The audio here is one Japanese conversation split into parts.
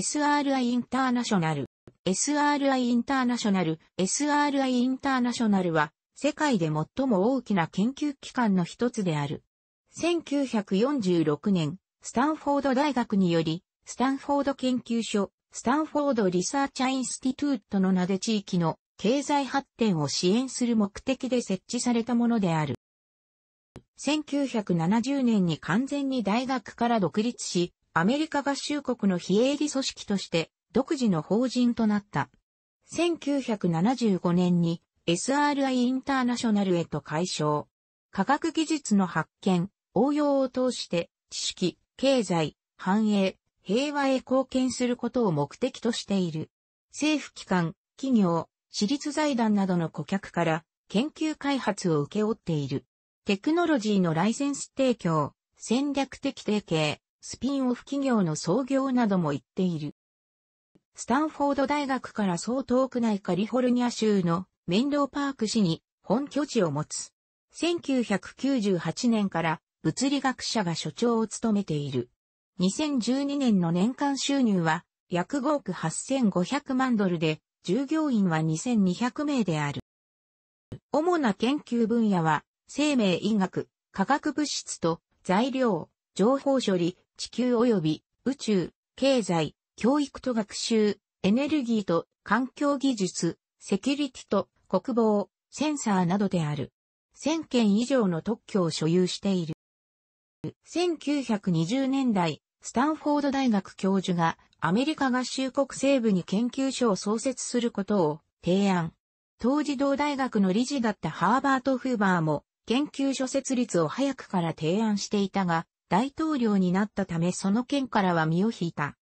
SRI インターナショナル。SRI インターナショナル。SRI インターナショナルは、世界で最も大きな研究機関の一つである。1946年、スタンフォード大学により、スタンフォード研究所、スタンフォードリサーチャインスティトゥートの名で地域の経済発展を支援する目的で設置されたものである。1970年に完全に大学から独立し、アメリカ合衆国の非営利組織として独自の法人となった。1975年に SRI インターナショナルへと解消。科学技術の発見、応用を通して知識、経済、繁栄、平和へ貢献することを目的としている。政府機関、企業、私立財団などの顧客から研究開発を受け負っている。テクノロジーのライセンス提供、戦略的提携、スピンオフ企業の創業なども言っている。スタンフォード大学からそう遠くないカリフォルニア州のメンローパーク市に本拠地を持つ。1998年から物理学者が所長を務めている。2012年の年間収入は約5億8500万ドルで、従業員は2200名である。主な研究分野は、生命医学、化学物質と材料、情報処理、地球及び宇宙、経済、教育と学習、エネルギーと環境技術、セキュリティと国防、センサーなどである。1000件以上の特許を所有している。1920年代、スタンフォード大学教授がアメリカ合衆国西部に研究所を創設することを提案。当時同大学の理事だったハーバート・フーバーも研究所設立を早くから提案していたが、大統領になったためその件からは身を引いた。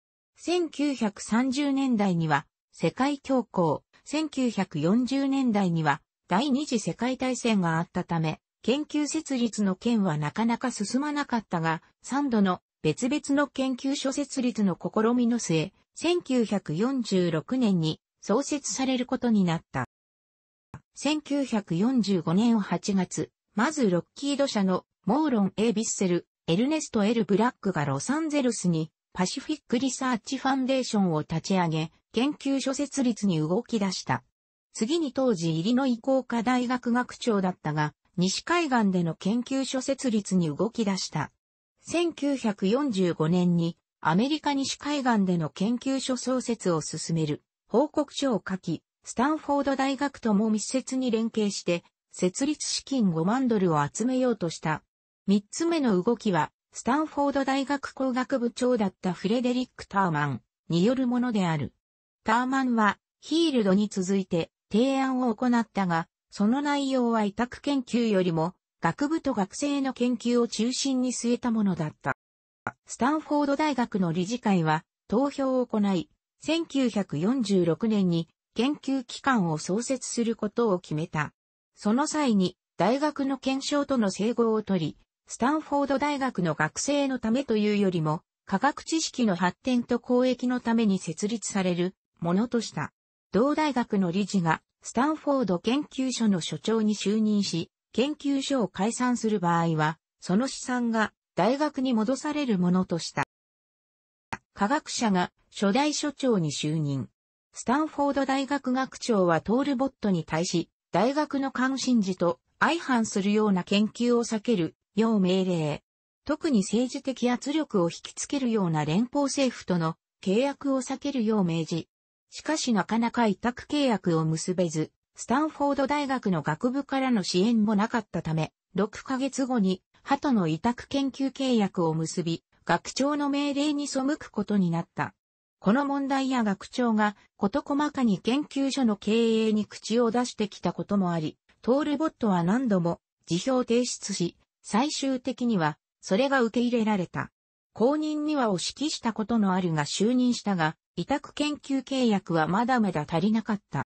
1930年代には世界恐慌、1940年代には第二次世界大戦があったため、研究設立の件はなかなか進まなかったが、3度の別々の研究所設立の試みの末、1946年に創設されることになった。1945年8月、まずロッキード社のモーロン・エイ・ビッセルエルネスト・エル・ブラックがロサンゼルスにパシフィック・リサーチ・ファンデーションを立ち上げ、研究所設立に動き出した。次に当時イリノイ工科大学学長だったが、西海岸での研究所設立に動き出した。1945年にアメリカ西海岸での研究所創設を進める報告書を書き、スタンフォード大学とも密接に連携して、設立資金5万ドルを集めようとした。三つ目の動きは、スタンフォード大学工学部長だったフレデリック・ターマンによるものである。ターマンは、ヒールドに続いて提案を行ったが、その内容は委託研究よりも、学部と学生の研究を中心に据えたものだった。スタンフォード大学の理事会は、投票を行い、1946年に研究機関を創設することを決めた。その際に、大学の検証との整合を取り、スタンフォード大学の学生のためというよりも、科学知識の発展と公益のために設立されるものとした。同大学の理事が、スタンフォード研究所の所長に就任し、研究所を解散する場合は、その資産が大学に戻されるものとした。科学者が初代所長に就任。スタンフォード大学学長はトールボットに対し、大学の関心事と相反するような研究を避ける要命令。特に政治的圧力を引きつけるような連邦政府との契約を避けるよう命じ。しかしなかなか委託契約を結べず、スタンフォード大学の学部からの支援もなかったため、6ヶ月後に、ハトの委託研究契約を結び、学長の命令に背くことになった。この問題や学長が事細かに研究所の経営に口を出してきたこともあり、トールボットは何度も辞表提出し、最終的には、それが受け入れられた。後任にはを指揮したことのあるが就任したが、委託研究契約はまだまだ足りなかった。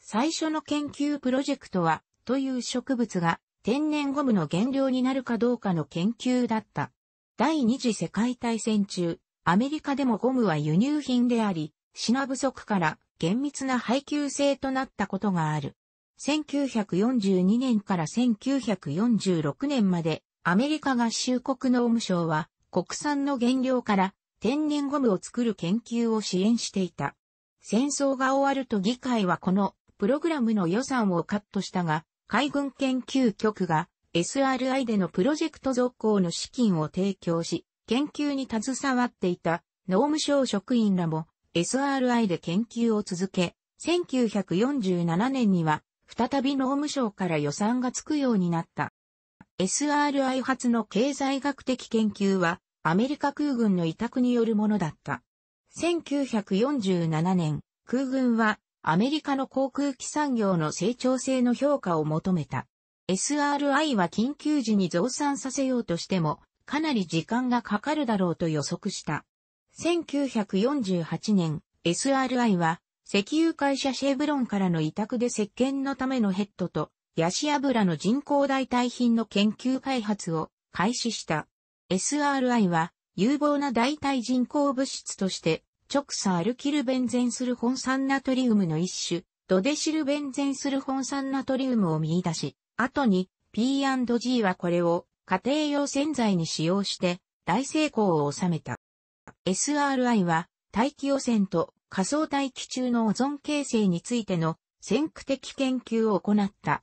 最初の研究プロジェクトは、という植物が天然ゴムの原料になるかどうかの研究だった。第二次世界大戦中、アメリカでもゴムは輸入品であり、品不足から厳密な配給制となったことがある。1942年から1946年まで、アメリカ合衆国農務省は、国産の原料から天然ゴムを作る研究を支援していた。戦争が終わると議会はこのプログラムの予算をカットしたが、海軍研究局が SRI でのプロジェクト続行の資金を提供し、研究に携わっていた農務省職員らも SRI で研究を続け、1947年には再び農務省から予算がつくようになった。SRI 発の経済学的研究は、アメリカ空軍の委託によるものだった。1947年、空軍はアメリカの航空機産業の成長性の評価を求めた。SRI は緊急時に増産させようとしても、かなり時間がかかるだろうと予測した。1948年、SRI は石油会社シェーブロンからの委託で石鹸のためのヘッドと、ヤシ油の人工代替品の研究開発を開始した。SRI は、有望な代替人工物質として、直差アルキルベンゼンスル本酸ナトリウムの一種、ドデシルベンゼンスル本酸ナトリウムを見出し、後に P&G はこれを家庭用洗剤に使用して大成功を収めた。SRI は大気汚染と仮想大気中のオゾン形成についての先駆的研究を行った。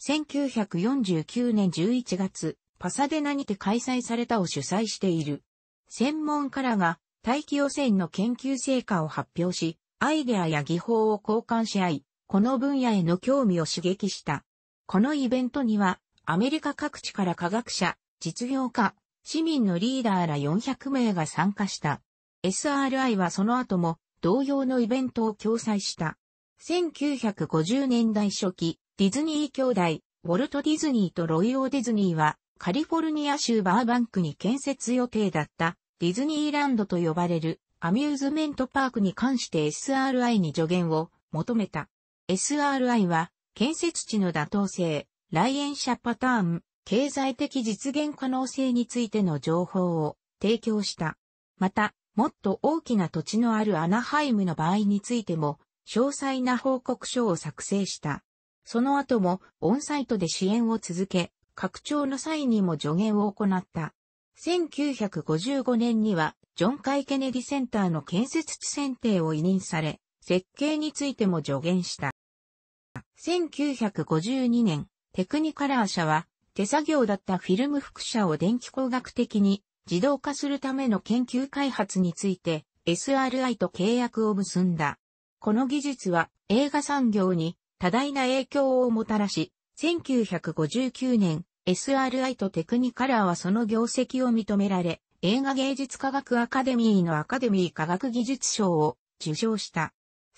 1949年11月、パサデナにて開催されたを主催している。専門家らが大気汚染の研究成果を発表し、アイデアや技法を交換し合い、この分野への興味を刺激した。このイベントには、アメリカ各地から科学者、実業家、市民のリーダーら400名が参加した。SRI はその後も同様のイベントを共催した。1950年代初期、ディズニー兄弟、ウォルト・ディズニーとロイ・オー・ディズニーは、カリフォルニア州バーバンクに建設予定だったディズニーランドと呼ばれるアミューズメントパークに関して SRI に助言を求めた。SRI は建設地の妥当性、来園者パターン、経済的実現可能性についての情報を提供した。また、もっと大きな土地のあるアナハイムの場合についても、詳細な報告書を作成した。その後もオンサイトで支援を続け、拡張の際にも助言を行った。1955年には、ジョン・カイ・ケネディセンターの建設地選定を委任され、設計についても助言した。1952年、テクニカラー社は、手作業だったフィルム副社を電気工学的に自動化するための研究開発について SRI と契約を結んだ。この技術は映画産業に多大な影響をもたらし、1959年 SRI とテクニカラーはその業績を認められ、映画芸術科学アカデミーのアカデミー科学技術賞を受賞した。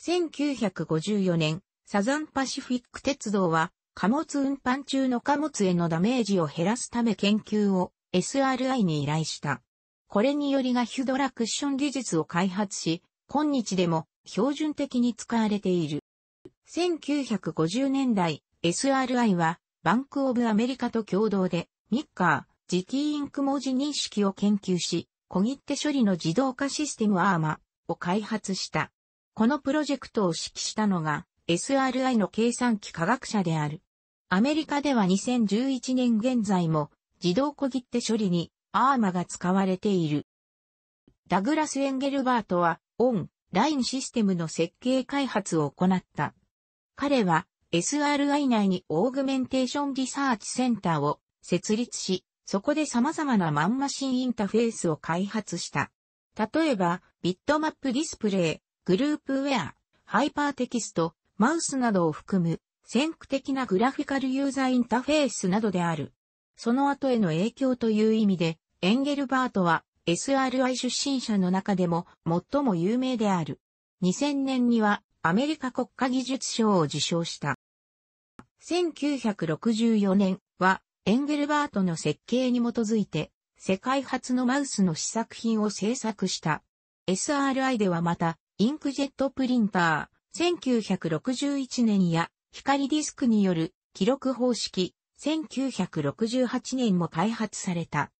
1954年、サザンパシフィック鉄道は貨物運搬中の貨物へのダメージを減らすため研究を SRI に依頼した。これによりガヒュドラクッション技術を開発し、今日でも標準的に使われている。1950年代、SRI はバンクオブアメリカと共同で、ミッカー、ジティインク文字認識を研究し、小切手処理の自動化システムアーマを開発した。このプロジェクトを指揮したのが SRI の計算機科学者である。アメリカでは2011年現在も自動小切手処理にアーマが使われている。ダグラス・エンゲルバートは、オン、ラインシステムの設計開発を行った。彼は、SRI 内にオーグメンテーションリサーチセンターを設立し、そこで様々なマンマシンインターフェースを開発した。例えば、ビットマップディスプレイ、グループウェア、ハイパーテキスト、マウスなどを含む、先駆的なグラフィカルユーザーインターフェースなどである。その後への影響という意味で、エンゲルバートは SRI 出身者の中でも最も有名である。2000年にはアメリカ国家技術賞を受賞した。1964年はエンゲルバートの設計に基づいて世界初のマウスの試作品を制作した。SRI ではまたインクジェットプリンター1961年や光ディスクによる記録方式1968年も開発された。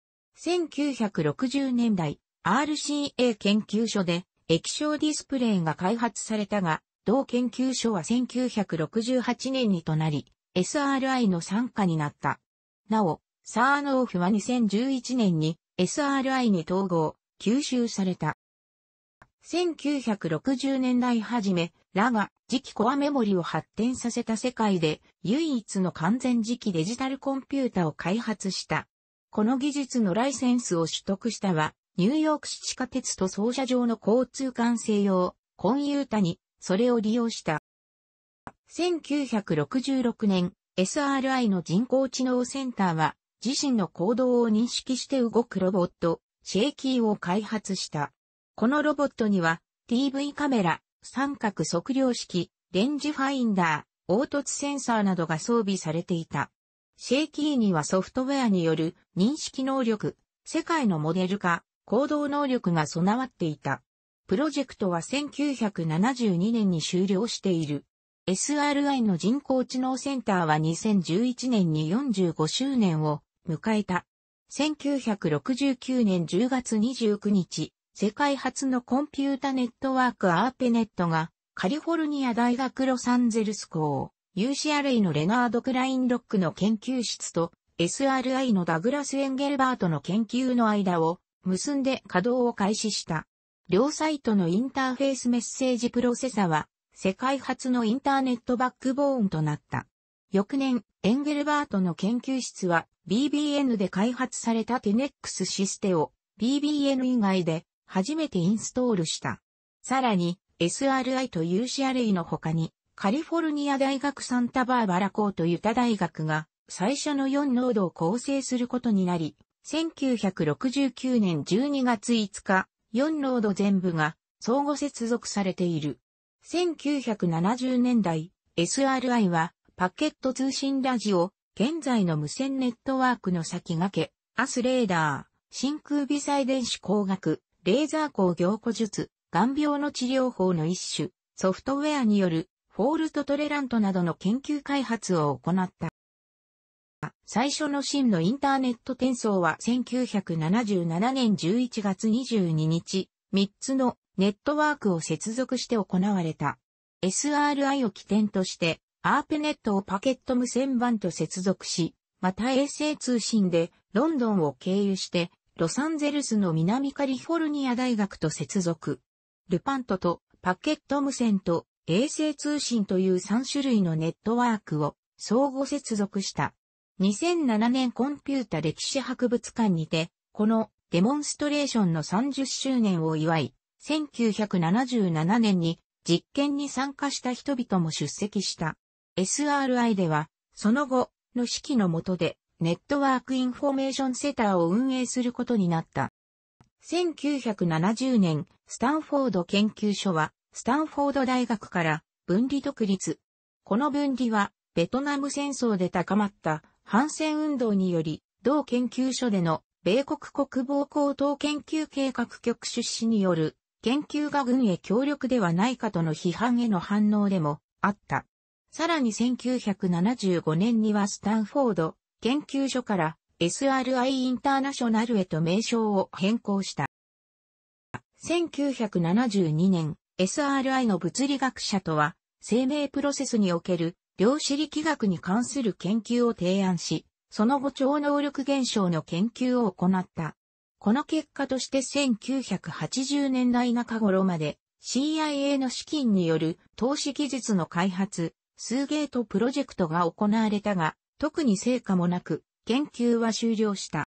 1960年代、RCA 研究所で液晶ディスプレイが開発されたが、同研究所は1968年にとなり、SRI の参加になった。なお、サーノーフは2011年に SRI に統合、吸収された。1960年代初め、ラが磁気コアメモリを発展させた世界で唯一の完全磁気デジタルコンピュータを開発した。この技術のライセンスを取得したは、ニューヨーク市地下鉄と操車場の交通管制用、コンユータに、それを利用した。1966年、SRI の人工知能センターは、自身の行動を認識して動くロボット、シェイキーを開発した。このロボットには TV カメラ、三角測量式、レンジファインダー、凹凸センサーなどが装備されていた。シェイキーにはソフトウェアによる認識能力、世界のモデル化、行動能力が備わっていた。プロジェクトは1972年に終了している。SRI の人工知能センターは2011年に45周年を迎えた。1969年10月29日、世界初のコンピュータネットワークアーペネットが、カリフォルニア大学ロサンゼルス校、u c r a のレナード・クラインロックの研究室と、SRI のダグラス・エンゲルバートの研究の間を結んで稼働を開始した。両サイトのインターフェースメッセージプロセサは世界初のインターネットバックボーンとなった。翌年、エンゲルバートの研究室は BBN で開発されたテネックスシステを BBN 以外で初めてインストールした。さらに、SRI と UCLA の他に、カリフォルニア大学サンタバーバラ校とユタ大学が、最初の4ノードを構成することになり、1969年12月5日、4ノード全部が相互接続されている。1970年代、SRI はパケット通信ラジオ、現在の無線ネットワークの先駆け、アスレーダー、真空微細電子工学、レーザー光凝固術、眼病の治療法の一種、ソフトウェアによるフォールトトレラントなどの研究開発を行った。最初の真のインターネット転送は1977年11月22日、3つのネットワークを接続して行われた。SRI を起点として、アープネットをパケット無線版と接続し、また衛星通信でロンドンを経由してロサンゼルスの南カリフォルニア大学と接続。ルパントとパケット無線と衛星通信という3種類のネットワークを相互接続した。2007年コンピュータ歴史博物館にて、このデモンストレーションの30周年を祝い、1977年に実験に参加した人々も出席した。SRI では、その後の指揮のとでネットワークインフォメーションセターを運営することになった。1970年、スタンフォード研究所は、スタンフォード大学から分離独立。この分離は、ベトナム戦争で高まった反戦運動により、同研究所での米国国防高等研究計画局出資による研究が軍へ協力ではないかとの批判への反応でもあった。さらに1975年にはスタンフォード研究所から SRI インターナショナルへと名称を変更した。1972年、SRI の物理学者とは、生命プロセスにおける量子力学に関する研究を提案し、その後超能力現象の研究を行った。この結果として1980年代中頃まで CIA の資金による投資技術の開発、スーゲートプロジェクトが行われたが、特に成果もなく、研究は終了した。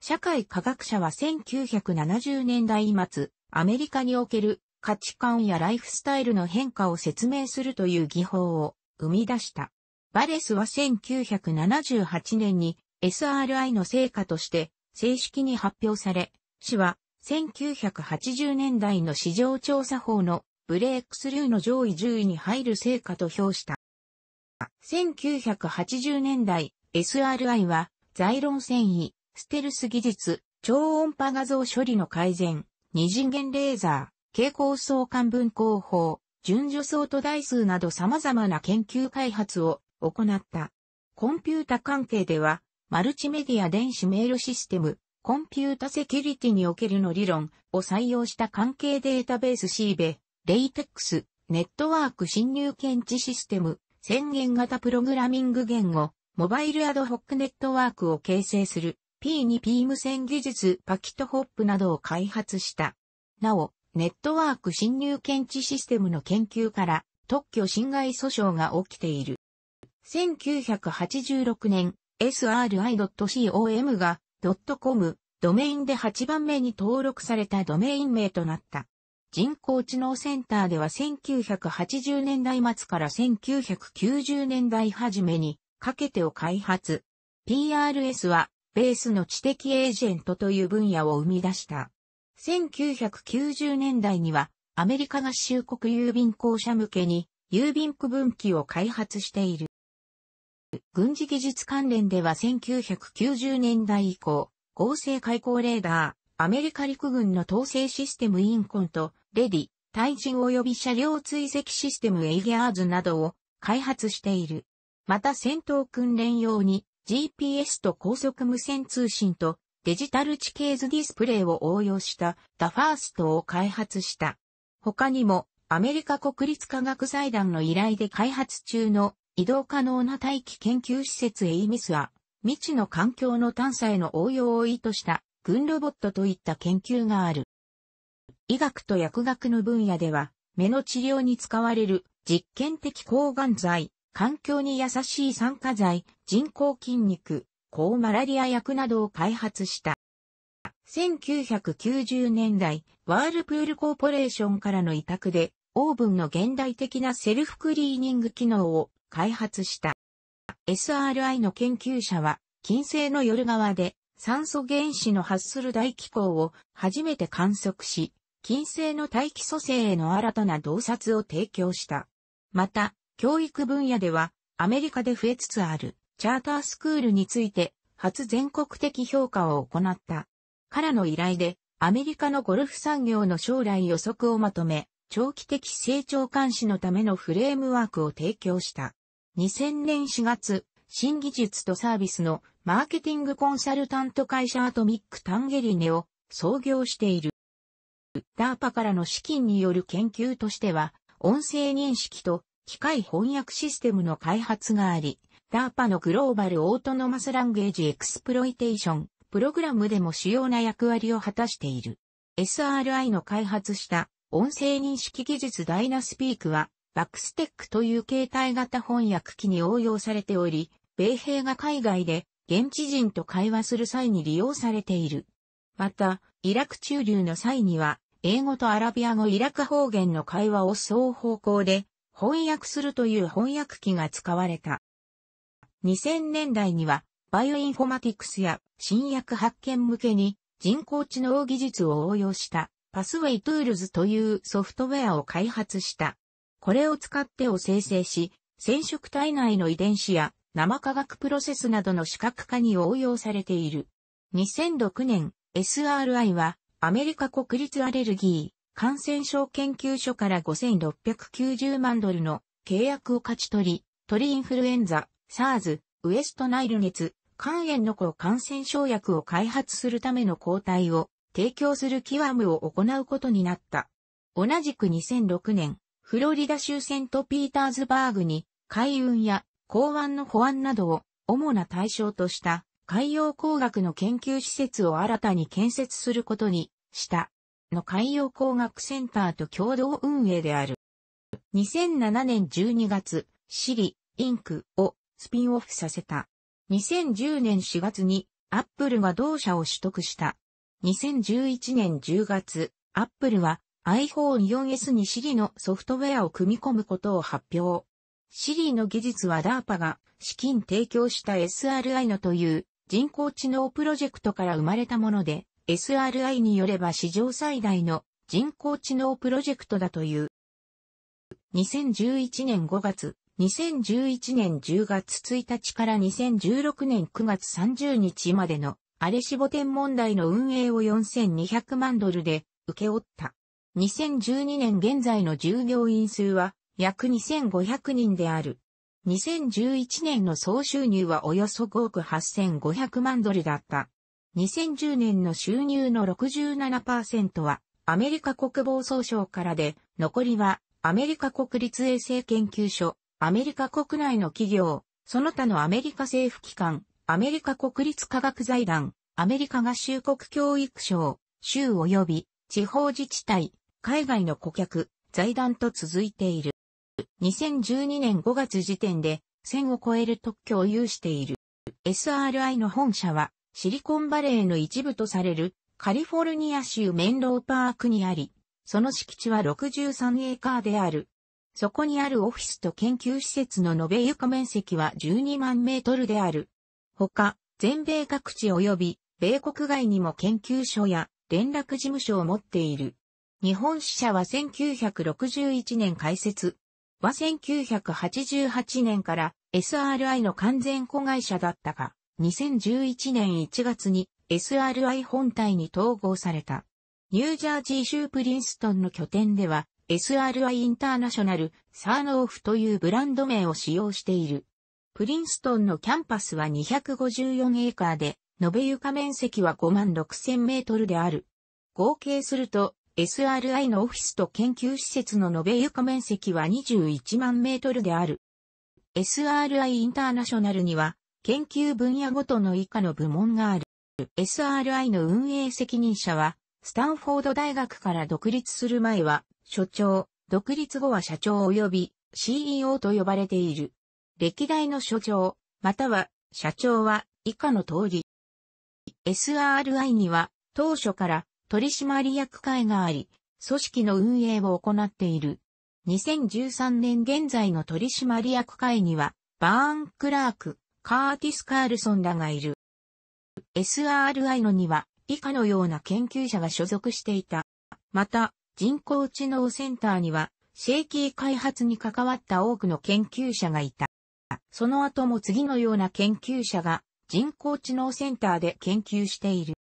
社会科学者は1970年代末、アメリカにおける価値観やライフスタイルの変化を説明するという技法を生み出した。バレスは1978年に SRI の成果として正式に発表され、氏は1980年代の市場調査法のブレイクスルーの上位10位に入る成果と評した。1980年代、SRI は、在論繊維、ステルス技術、超音波画像処理の改善、二次元レーザー、蛍光相関分光法、順序相と台数など様々な研究開発を行った。コンピュータ関係では、マルチメディア電子メールシステム、コンピュータセキュリティにおけるの理論を採用した関係データベース CBE、レイテックス、ネットワーク侵入検知システム、宣言型プログラミング言語、モバイルアドホックネットワークを形成する P2P 無線技術パキットホップなどを開発した。なお、ネットワーク侵入検知システムの研究から特許侵害訴訟が起きている。1986年、sri.com が .com ドメインで8番目に登録されたドメイン名となった。人工知能センターでは1980年代末から1990年代初めにかけてを開発。PRS はベースの知的エージェントという分野を生み出した。1990年代にはアメリカ合衆国郵便公社向けに郵便区分機を開発している。軍事技術関連では1990年代以降、合成開口レーダー、アメリカ陸軍の統制システムインコンと、レディ、対人及び車両追跡システムエイギャーズなどを開発している。また戦闘訓練用に GPS と高速無線通信とデジタル地形図ディスプレイを応用したダファーストを開発した。他にもアメリカ国立科学財団の依頼で開発中の移動可能な大気研究施設エイミスは未知の環境の探査への応用を意図した軍ロボットといった研究がある。医学と薬学の分野では、目の治療に使われる実験的抗がん剤、環境に優しい酸化剤、人工筋肉、抗マラリア薬などを開発した。1990年代、ワールプールコーポレーションからの委託で、オーブンの現代的なセルフクリーニング機能を開発した。SRI の研究者は、金星の夜側で酸素原子の発する大気候を初めて観測し、金星の大気組成への新たな洞察を提供した。また、教育分野では、アメリカで増えつつある、チャータースクールについて、初全国的評価を行った。からの依頼で、アメリカのゴルフ産業の将来予測をまとめ、長期的成長監視のためのフレームワークを提供した。2000年4月、新技術とサービスのマーケティングコンサルタント会社アトミック・タンゲリネを創業している。ダーパからの資金による研究としては、音声認識と機械翻訳システムの開発があり、ダーパのグローバルオートノマスランゲージエクスプロイテーション、プログラムでも主要な役割を果たしている。SRI の開発した音声認識技術ダイナスピークは、バックステックという携帯型翻訳機に応用されており、米兵が海外で現地人と会話する際に利用されている。また、イラク駐留の際には、英語とアラビア語イラク方言の会話を双方向で翻訳するという翻訳機が使われた。2000年代には、バイオインフォマティクスや新薬発見向けに人工知能技術を応用したパスウェイトゥールズというソフトウェアを開発した。これを使ってを生成し、染色体内の遺伝子や生化学プロセスなどの視覚化に応用されている。2006年、SRI はアメリカ国立アレルギー感染症研究所から5690万ドルの契約を勝ち取り、鳥インフルエンザ、SARS、ウエストナイル熱、肝炎の子感染症薬を開発するための抗体を提供するキワムを行うことになった。同じく2006年、フロリダ州セントピーターズバーグに海運や港湾の保安などを主な対象とした海洋工学の研究施設を新たに建設することにした。の海洋工学センターと共同運営である。2007年12月、シリ、インクをスピンオフさせた。2010年4月にアップルが同社を取得した。2011年10月、アップルは iPhone4S にシリのソフトウェアを組み込むことを発表。シリーの技術は DARPA が資金提供した SRI のという人工知能プロジェクトから生まれたもので、SRI によれば史上最大の人工知能プロジェクトだという。2011年5月、2011年10月1日から2016年9月30日までのアレシボ天問題の運営を4200万ドルで受け負った。2012年現在の従業員数は約2500人である。2011年の総収入はおよそ5億8500万ドルだった。2010年の収入の67%はアメリカ国防総省からで、残りはアメリカ国立衛生研究所、アメリカ国内の企業、その他のアメリカ政府機関、アメリカ国立科学財団、アメリカ合衆国教育省、州及び地方自治体、海外の顧客、財団と続いている。2012年5月時点で1000を超える特許を有している。SRI の本社はシリコンバレーの一部とされるカリフォルニア州メンローパークにあり、その敷地は63エーカーである。そこにあるオフィスと研究施設の延べ床面積は12万メートルである。他、全米各地及び、米国外にも研究所や連絡事務所を持っている。日本支社は1961年開設。は1988年から SRI の完全子会社だったが、2011年1月に SRI 本体に統合された。ニュージャージー州プリンストンの拠点では SRI インターナショナルサーノーフというブランド名を使用している。プリンストンのキャンパスは254エーカーで、延べ床面積は5万6000メートルである。合計すると SRI のオフィスと研究施設の延べ床面積は21万メートルである。SRI インターナショナルには、研究分野ごとの以下の部門がある。SRI の運営責任者は、スタンフォード大学から独立する前は、所長、独立後は社長及び CEO と呼ばれている。歴代の所長、または社長は以下の通り。SRI には当初から取締役会があり、組織の運営を行っている。2013年現在の取締役会には、バーン・クラーク、カーティス・カールソンらがいる。SRI のには、以下のような研究者が所属していた。また、人工知能センターには、シェイキー開発に関わった多くの研究者がいた。その後も次のような研究者が人工知能センターで研究している。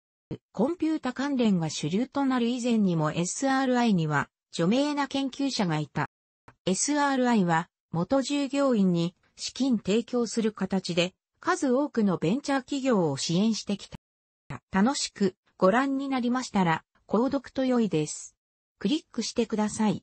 コンピュータ関連が主流となる以前にも SRI には著名な研究者がいた。SRI は元従業員に資金提供する形で数多くのベンチャー企業を支援してきた。楽しくご覧になりましたら購読と良いです。クリックしてください。